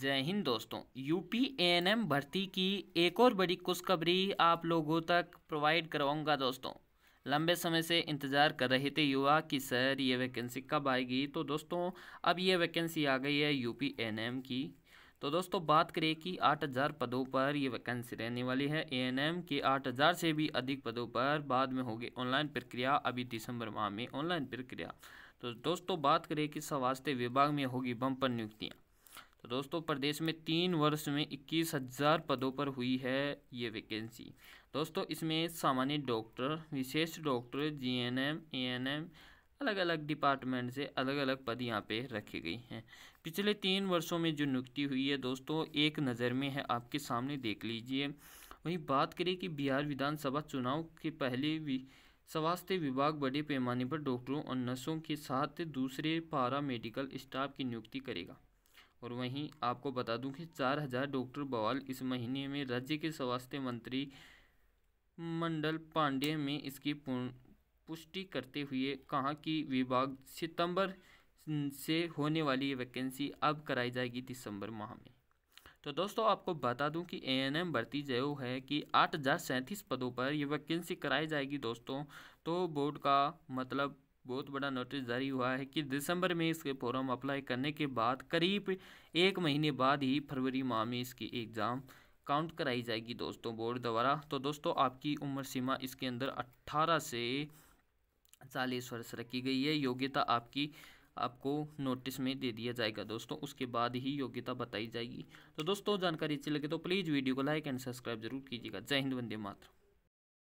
जय हिंद दोस्तों UP M भर्ती की एक और बड़ी खुशखबरी आप लोगों तक प्रोवाइड करवाऊंगा दोस्तों लंबे समय से इंतज़ार कर रहे थे युवा कि सर ये वैकेंसी कब आएगी तो दोस्तों अब ये वैकेंसी आ गई है यूपी एम की तो दोस्तों बात करें कि 8000 पदों पर ये वैकेंसी रहने वाली है एएनएम के 8000 से भी अधिक पदों पर बाद में होगी ऑनलाइन प्रक्रिया अभी दिसंबर माह में ऑनलाइन प्रक्रिया तो दोस्तों बात करें कि स्वास्थ्य विभाग में होगी बम्पर नियुक्तियाँ तो दोस्तों प्रदेश में तीन वर्ष में इक्कीस हज़ार पदों पर हुई है ये वैकेंसी दोस्तों इसमें सामान्य डॉक्टर विशेष doctor G N M A N M अलग अलग डिपार्टमेंट से अलग अलग पद यहाँ पे रखे गई हैं पिछले तीन वर्षों में जो नियुक्ति हुई है दोस्तों एक नज़र में है आपके सामने देख लीजिए वहीं बात करें कि बिहार विधानसभा चुनाव के पहले भी स्वास्थ्य विभाग बड़े पैमाने पर डॉक्टरों और नर्सों के साथ दूसरे पारा मेडिकल स्टाफ की नियुक्ति करेगा और वहीं आपको बता दूं कि चार हजार डॉक्टर बवाल इस महीने में राज्य के स्वास्थ्य मंत्री मंडल पांडे में इसकी पुष्टि करते हुए कहा कि विभाग सितंबर से होने वाली वैकेंसी अब कराई जाएगी दिसंबर माह में तो दोस्तों आपको बता दूं कि ए एन एम भर्ती जो है कि आठ हज़ार सैंतीस पदों पर यह वैकेंसी कराई जाएगी दोस्तों तो बोर्ड का मतलब बहुत बड़ा नोटिस जारी हुआ है कि दिसंबर में इसके फॉर्म अप्लाई करने के बाद करीब एक महीने बाद ही फरवरी माह में इसकी एग्ज़ाम काउंट कराई जाएगी दोस्तों बोर्ड द्वारा तो दोस्तों आपकी उम्र सीमा इसके अंदर 18 से चालीस वर्ष रखी गई है योग्यता आपकी आपको नोटिस में दे दिया जाएगा दोस्तों उसके बाद ही योग्यता बताई जाएगी तो दोस्तों जानकारी अच्छी लगे तो प्लीज़ वीडियो को लाइक एंड सब्सक्राइब जरूर कीजिएगा जय हिंद वंदे मातरम